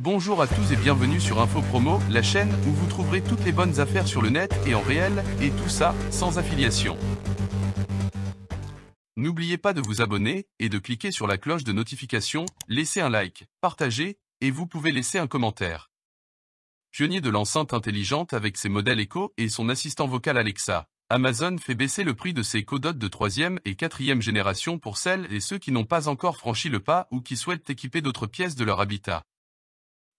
Bonjour à tous et bienvenue sur Info Promo, la chaîne où vous trouverez toutes les bonnes affaires sur le net et en réel, et tout ça, sans affiliation. N'oubliez pas de vous abonner et de cliquer sur la cloche de notification, laisser un like, partager, et vous pouvez laisser un commentaire. Pionnier de l'enceinte intelligente avec ses modèles Echo et son assistant vocal Alexa, Amazon fait baisser le prix de ses Dot de 3 et 4 génération pour celles et ceux qui n'ont pas encore franchi le pas ou qui souhaitent équiper d'autres pièces de leur habitat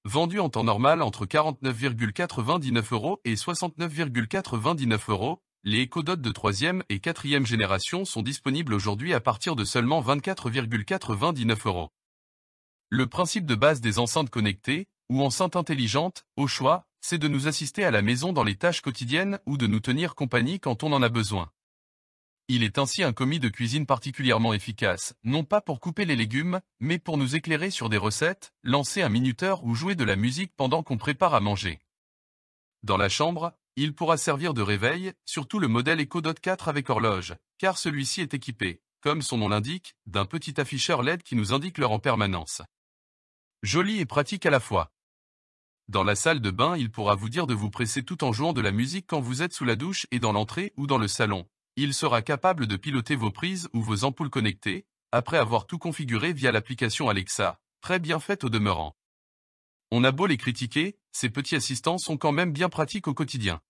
vendu en temps normal entre 49,99 et 69,99 euros. Les Ecodot de troisième et quatrième génération sont disponibles aujourd'hui à partir de seulement 24,99 euros. Le principe de base des enceintes connectées, ou enceintes intelligentes, au choix, c'est de nous assister à la maison dans les tâches quotidiennes ou de nous tenir compagnie quand on en a besoin. Il est ainsi un commis de cuisine particulièrement efficace, non pas pour couper les légumes, mais pour nous éclairer sur des recettes, lancer un minuteur ou jouer de la musique pendant qu'on prépare à manger. Dans la chambre, il pourra servir de réveil, surtout le modèle Dot 4 avec horloge, car celui-ci est équipé, comme son nom l'indique, d'un petit afficheur LED qui nous indique l'heure en permanence. Joli et pratique à la fois. Dans la salle de bain, il pourra vous dire de vous presser tout en jouant de la musique quand vous êtes sous la douche et dans l'entrée ou dans le salon, il sera capable de piloter vos prises ou vos ampoules connectées, après avoir tout configuré via l'application Alexa, très bien faite au demeurant. On a beau les critiquer, ces petits assistants sont quand même bien pratiques au quotidien.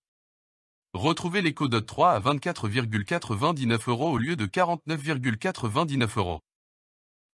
Retrouvez Dot 3 à 24,99 euros au lieu de 49,99 euros.